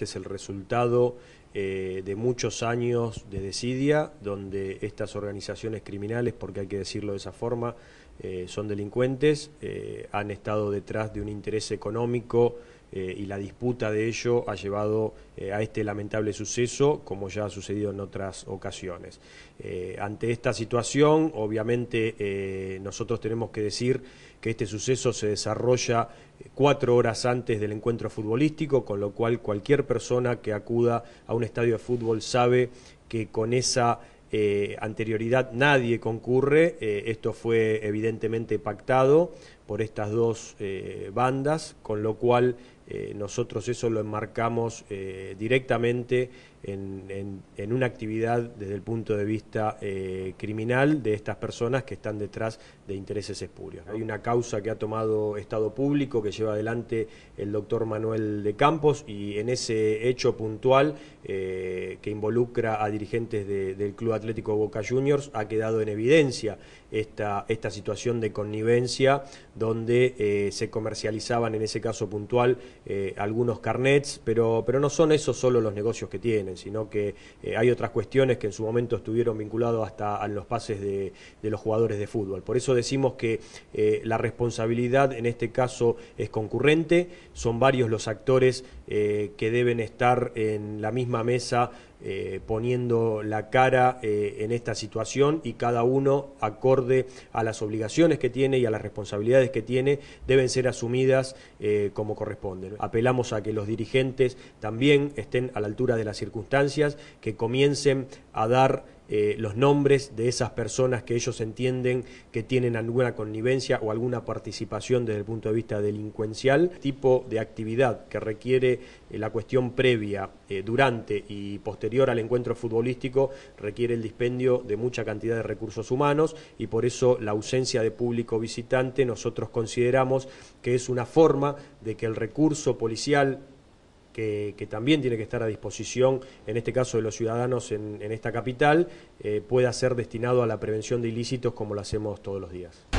Este es el resultado eh, de muchos años de desidia, donde estas organizaciones criminales, porque hay que decirlo de esa forma, eh, son delincuentes, eh, han estado detrás de un interés económico eh, y la disputa de ello ha llevado eh, a este lamentable suceso, como ya ha sucedido en otras ocasiones. Eh, ante esta situación, obviamente, nosotros tenemos que decir que este suceso se desarrolla cuatro horas antes del encuentro futbolístico, con lo cual cualquier persona que acuda a un estadio de fútbol sabe que con esa eh, anterioridad nadie concurre, eh, esto fue evidentemente pactado por estas dos eh, bandas, con lo cual nosotros eso lo enmarcamos directamente en, una actividad desde el punto de vista eh, criminal de estas personas que están detrás de intereses espurios. Hay una causa que ha tomado Estado Público que lleva adelante el doctor Manuel de Campos y en ese hecho puntual eh, que involucra a dirigentes del Club Atlético Boca Juniors ha quedado en evidencia esta, esta situación de connivencia donde eh, se comercializaban en ese caso puntual algunos carnets, pero, pero no son esos solo los negocios que tienen sino que eh, hay otras cuestiones que en su momento estuvieron vinculadas hasta a los pases de, los jugadores de fútbol. Por eso decimos que eh, la responsabilidad en este caso es concurrente, son varios los actores eh, que deben estar en la misma mesa eh, poniendo la cara eh, en esta situación y cada uno, acorde a las obligaciones que tiene y a las responsabilidades que tiene, deben ser asumidas eh, como corresponden. Apelamos a que los dirigentes también estén a la altura de las circunstancias, que comiencen a dar eh, los nombres de esas personas que ellos entienden que tienen alguna connivencia o alguna participación desde el punto de vista delincuencial, tipo de actividad que requiere eh, la cuestión previa, eh, durante y posterior al encuentro futbolístico, requiere el dispendio de mucha cantidad de recursos humanos y por eso la ausencia de público visitante nosotros consideramos que es una forma de que el recurso policial que, también tiene que estar a disposición, en este caso de los ciudadanos en, esta capital, eh, pueda ser destinado a la prevención de ilícitos como lo hacemos todos los días.